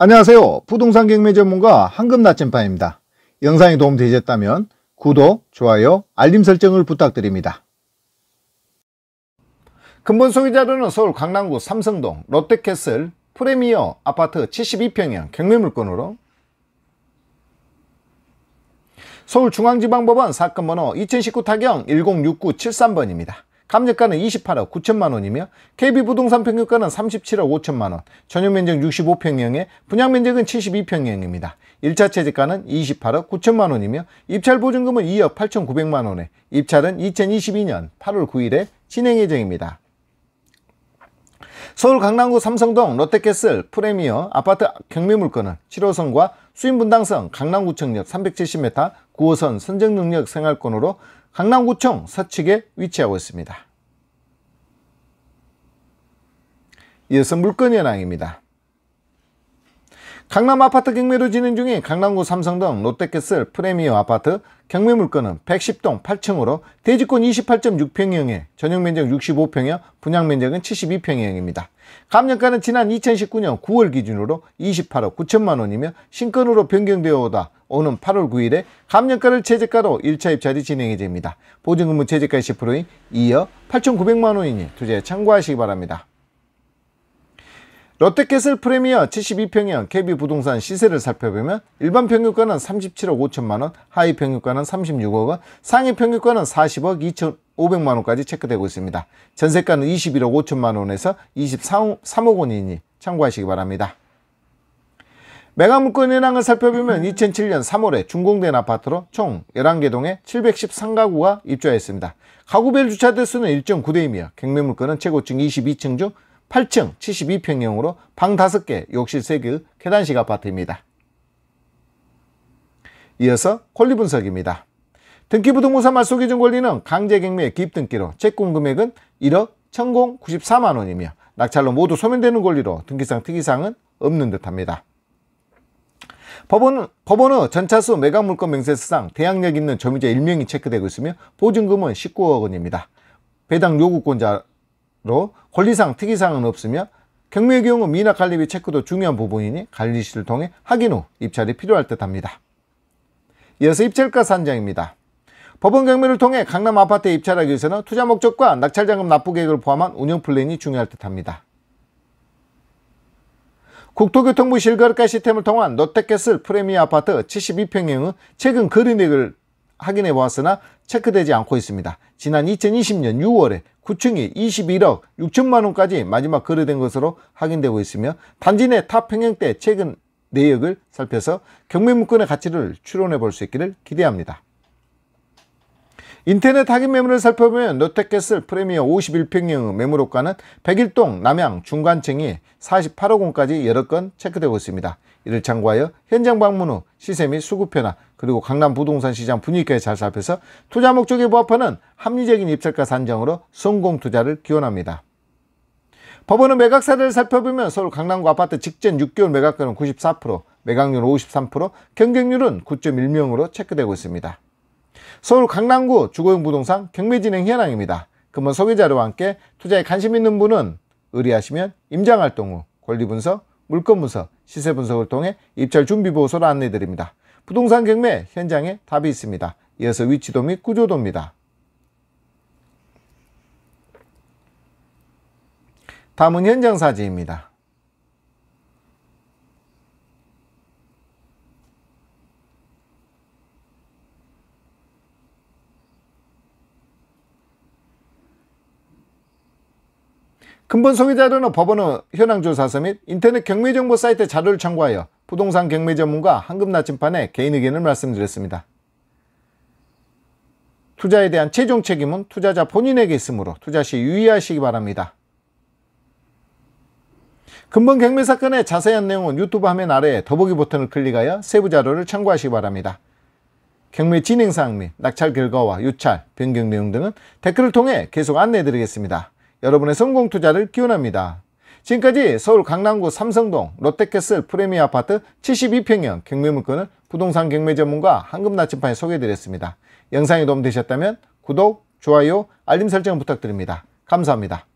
안녕하세요. 부동산 경매 전문가 황금 나침반입니다. 영상이 도움되셨다면 구독, 좋아요, 알림 설정을 부탁드립니다. 근본 소유자료는 서울 강남구 삼성동 롯데캐슬 프리미어 아파트 72평형 경매 물건으로 서울중앙지방법원 사건 번호 2019 타경 106973번입니다. 감재가는 28억 9천만 원이며 KB부동산 평균가는 37억 5천만 원, 전용 면적 65평형에 분양 면적은 72평형입니다. 1차 채집가는 28억 9천만 원이며 입찰 보증금은 2억 8,900만 원에 입찰은 2022년 8월 9일에 진행 예정입니다. 서울 강남구 삼성동 롯데캐슬 프레미어 아파트 경매 물건은 7호선과 수인분당선 강남구청역 370m 9호선 선정능력 생활권으로 강남구청 서측에 위치하고 있습니다. 이어서 물건 현황입니다. 강남 아파트 경매로 진행 중인 강남구 삼성동 롯데캐슬 프레미어 아파트 경매 물건은 110동 8층으로 대지권 28.6평형에 전용면적 65평형, 분양면적은 72평형입니다. 감정가는 지난 2019년 9월 기준으로 28억 9천만원이며 신건으로 변경되어 오다 오는 8월 9일에 감정가를 최저가로 1차 입찰이 진행이 됩니다. 보증금은 최저가 10%인 2억 8,900만원이니 투자에 참고하시기 바랍니다. 롯데캐슬 프리미어 72평형 KB 부동산 시세를 살펴보면 일반 평균가는 37억 5천만원, 하위 평균가는 36억원, 상위 평균가는 40억 2천 5백만원까지 체크되고 있습니다. 전세가는 21억 5천만원에서 23억원이니 참고하시기 바랍니다. 매각물건현황을 살펴보면 2007년 3월에 중공된 아파트로 총 11개 동에 713가구가 입주하였습니다. 가구별 주차대수는 1.9대이며 경매물건은 최고층 22층 중 8층 72평형으로 방 5개, 욕실 3길, 계단식 아파트입니다. 이어서 권리 분석입니다. 등기부등본사 말소기준 권리는 강제경매의 기입등기로 채권 금액은 1억 1094만원이며 낙찰로 모두 소멸되는 권리로 등기상 특이사항은 없는 듯합니다. 법원은, 법원의 전차수 매각물건 명세서상 대항력 있는 점유자 1명이 체크되고 있으며 보증금은 19억 원입니다. 배당 요구권자 로 권리상 특이사항은 없으며 경매의 경우 미납 관리비 체크도 중요한 부분이니 관리실을 통해 확인 후 입찰이 필요할 듯 합니다. 이어서 입찰가 산정입니다. 법원 경매를 통해 강남 아파트에 입찰하기 위해서는 투자 목적과 낙찰자금 납부 계획을 포함한 운영 플랜이 중요할 듯 합니다. 국토교통부 실거래가 시스템을 통한 노텍캐슬 프레미어 아파트 7 2평형은 최근 거래액을 확인해 보았으나 체크되지 않고 있습니다. 지난 2020년 6월에 9층이 21억 6천만 원까지 마지막 거래된 것으로 확인되고 있으며 단지 내타평행대 최근 내역을 살펴서 경매물건의 가치를 추론해 볼 수 있기를 기대합니다. 인터넷 하객 매물을 살펴보면 노텍캐슬 프리미어 51평형 매물호가는 101동 남양 중간층이 48억 원까지 여러 건 체크되고 있습니다. 이를 참고하여 현장 방문 후 시세 및 수급 변화 그리고 강남 부동산 시장 분위기에 잘 살펴서 투자 목적에 부합하는 합리적인 입찰가 산정으로 성공 투자를 기원합니다. 법원은 매각 사례를 살펴보면 서울 강남구 아파트 직전 6개월 매각가는 94%, 매각률 53%, 경쟁률은 9.1명으로 체크되고 있습니다. 서울 강남구 주거용 부동산 경매진행 현황입니다. 금번 소개자료와 함께 투자에 관심 있는 분은 의뢰하시면 임장활동 후 권리분석, 물건분석, 시세분석을 통해 입찰 준비보고서를 안내드립니다. 부동산 경매 현장에 답이 있습니다. 이어서 위치도 및 구조도입니다. 다음은 현장 사진입니다. 근본소위 자료는 법원의 현황조사서 및 인터넷 경매정보 사이트 자료를 참고하여 부동산 경매 전문가 한금나침판의 개인 의견을 말씀드렸습니다. 투자에 대한 최종 책임은 투자자 본인에게 있으므로 투자 시 유의하시기 바랍니다. 금번 경매 사건의 자세한 내용은 유튜브 화면 아래에 더보기 버튼을 클릭하여 세부 자료를 참고하시기 바랍니다. 경매 진행사항 및 낙찰 결과와 유찰, 변경 내용 등은 댓글을 통해 계속 안내해드리겠습니다. 여러분의 성공 투자를 기원합니다. 지금까지 서울 강남구 삼성동 롯데캐슬 프리미어 아파트 72평형 경매 물건을 부동산 경매 전문가 한금나침판에 소개해드렸습니다. 영상이 도움되셨다면 구독, 좋아요, 알림 설정 부탁드립니다. 감사합니다.